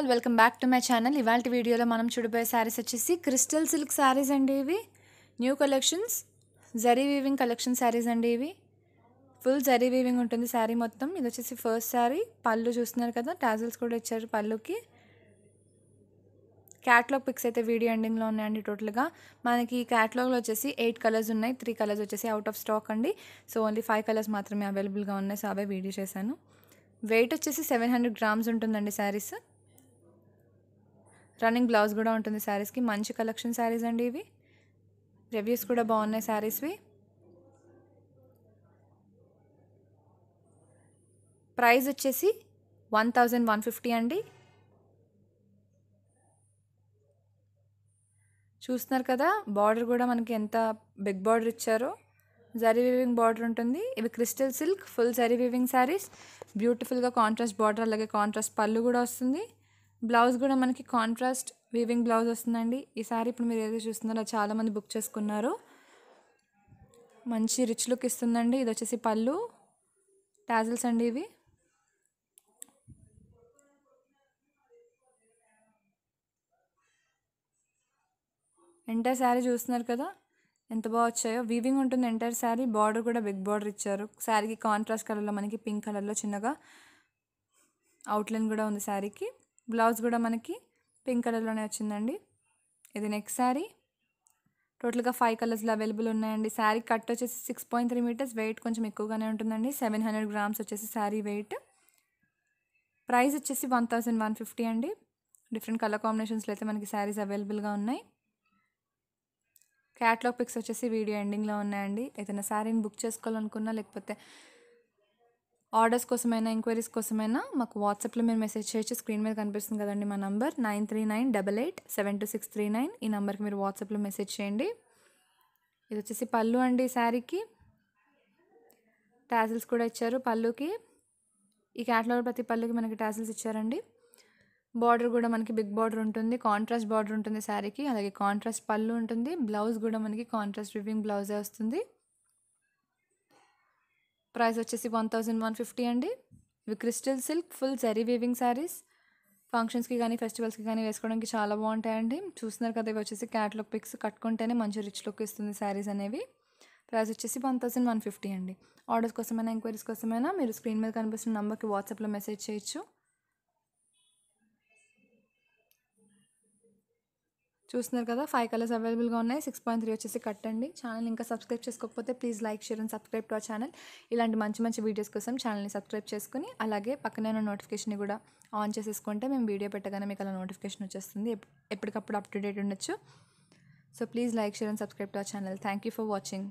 all welcome back to my channel ఇవాళ వీడియోలో మనం చూడబోయే శారీస్ వచ్చేసి క్రిస్టల్ సిల్క్ శారీస్ అండి ఇవి new collections zari weaving collection saris అండి ఇవి ఫుల్ జరీ వీవింగ్ ఉంటుంది శారీ మొత్తం ఇది వచ్చేసి ఫస్ట్ శారీ పళ్ళు చూస్తున్నారు కదా టాజిల్స్ కూడా ఇచ్చారు పళ్ళుకి క్యాట్లాగ్ పిక్స్ అయితే వీడియో ఎండింగ్లో ఉన్నాయండి టోటల్గా మనకి క్యాట్లాగ్లో వచ్చేసి ఎయిట్ కలర్స్ ఉన్నాయి త్రీ కలర్స్ వచ్చేసి అవుట్ ఆఫ్ స్టాక్ అండి సో ఓన్లీ ఫైవ్ కలర్స్ మాత్రమే అవైలబుల్గా ఉన్నాయి సో అవే వీడియో చేశాను వెయిట్ వచ్చేసి సెవెన్ హండ్రెడ్ గ్రామ్స్ ఉంటుందండి శారీస్ రన్నింగ్ బ్లౌజ్ కూడా ఉంటుంది శారీస్కి మంచి కలెక్షన్ శారీస్ అండి ఇవి రివ్యూస్ కూడా బాగున్నాయి శారీస్వి ప్రైస్ వచ్చేసి వన్ థౌజండ్ వన్ ఫిఫ్టీ అండి చూస్తున్నారు కదా బార్డర్ కూడా మనకి ఎంత బిగ్ బార్డర్ ఇచ్చారో జరీ వీవింగ్ బార్డర్ ఉంటుంది ఇవి crystal silk full zari weaving saris బ్యూటిఫుల్గా కాంట్రాస్ట్ బార్డర్ అలాగే కాంట్రాస్ట్ పళ్ళు కూడా వస్తుంది బ్లౌజ్ కూడా మనకి కాంట్రాస్ట్ వీవింగ్ బ్లౌజ్ వస్తుందండి ఈ సారీ ఇప్పుడు మీరు ఏదైతే చూస్తున్నారో చాలామంది బుక్ చేసుకున్నారు మంచి రిచ్ లుక్ ఇస్తుందండి ఇది వచ్చేసి పళ్ళు టాజిల్స్ అండి ఇవి ఎంటైర్ శారీ చూస్తున్నారు కదా ఎంత బాగా వచ్చాయో వీవింగ్ ఉంటుంది ఎంటైర్ శారీ బార్డర్ కూడా బిగ్ బార్డర్ ఇచ్చారు శారీకి కాంట్రాస్ట్ కలర్లో మనకి పింక్ కలర్లో చిన్నగా అవుట్లైన్ కూడా ఉంది శారీకి బ్లౌజ్ కూడా మనకి పింక్ కలర్లోనే వచ్చిందండి ఇది నెక్స్ట్ శారీ టోటల్గా ఫైవ్ కలర్స్లో అవైలబుల్ ఉన్నాయండి శారీ కట్ వచ్చేసి six point three metres weight కొంచెం ఎక్కువగానే ఉంటుందండి సెవెన్ హండ్రెడ్ గ్రామ్స్ వచ్చేసి శారీ వెయిట్ ప్రైస్ వచ్చేసి వన్ థౌజండ్ వన్ ఫిఫ్టీ అండి డిఫరెంట్ కలర్ కాంబినేషన్స్లో అయితే మనకి శారీస్ అవైలబుల్గా ఉన్నాయి క్యాట్లాగ్ పిక్స్ వచ్చేసి వీడియో ఎండింగ్లో ఉన్నాయండి ఏదైనా శారీని బుక్ చేసుకోవాలనుకున్నా లేకపోతే ఆర్డర్స్ కోసమైనా ఎంక్వైరీస్ కోసమైనా మాకు వాట్సాప్లో మీరు మెసేజ్ చేయొచ్చు స్క్రీన్ మీద కనిపిస్తుంది కదండి మా number nine three nine double eight seven two six three nine ఈ నెంబర్కి మీరు వాట్సాప్లో మెసేజ్ చేయండి ఇది వచ్చేసి పళ్ళు అండి శారీకి ట్యాసిల్స్ కూడా ఇచ్చారు పళ్ళుకి ఈ క్యాటలాగ్ ప్రతి పళ్ళుకి మనకి ట్యాసిల్స్ ఇచ్చారండి బార్డర్ కూడా మనకి బిగ్ బార్డర్ ఉంటుంది కాంట్రాస్ట్ బార్డర్ ఉంటుంది శారీకి అలాగే కాంట్రాస్ట్ పళ్ళు ఉంటుంది బ్లౌజ్ కూడా మనకి కాంట్రాస్ట్ వివింగ్ బ్లౌజే వస్తుంది ప్రైస్ వచ్చేసి వన్ థౌజండ్ వన్ ఫిఫ్టీ అండి ఇవి crystal silk full zari weaving saris ఫంక్షన్స్కి కానీ ఫెస్టివల్స్కి కానీ వేసుకోవడానికి చాలా బాగుంటాయండి చూస్తున్నారు కదా ఇవి వచ్చేసి క్యాట్లాగ్ పిక్స్ కట్టుకుంటేనే మంచి రిచ్ లుక్ ఇస్తుంది శారీస్ అనేవి ప్రైస్ వచ్చేసి వన్ థౌసండ్ వన్ ఫిఫ్టీ అండి ఆర్డర్స్ కోసమైనా ఎంక్వైరీస్ కోసమైనా మీరు స్క్రీన్ మీద కనిపిస్తున్న నెంబర్కి వాట్సాప్లో మెసేజ్ చేయొచ్చు చూస్తున్నారు కదా ఫైవ్ కలర్స్ అవైలబుల్గా ఉన్నాయి సిక్స్ పాయింట్ త్రీ వచ్చేసి కట్టండి ఛానల్ ఇంకా సబ్స్క్రైబ్ చేసుకోకపోతే please like share and subscribe to ఆ ఛానల్ ఇలాంటి మంచి మంచి వీడియోస్ కోసం ఛానల్ని సబ్స్క్రైబ్ చేసుకుని అలాగే పక్కనే ఉన్న నోటిఫికేషన్ కూడా ఆన్ చేసేసుకుంటే మేము వీడియో పెట్టగానే మీకు అలా నోటిఫికేషన్ వచ్చేస్తుంది ఎప్పటికప్పుడు అప్ టు డేట్ ఉండొచ్చు so please like share and subscribe to ఆ channel thank you for watching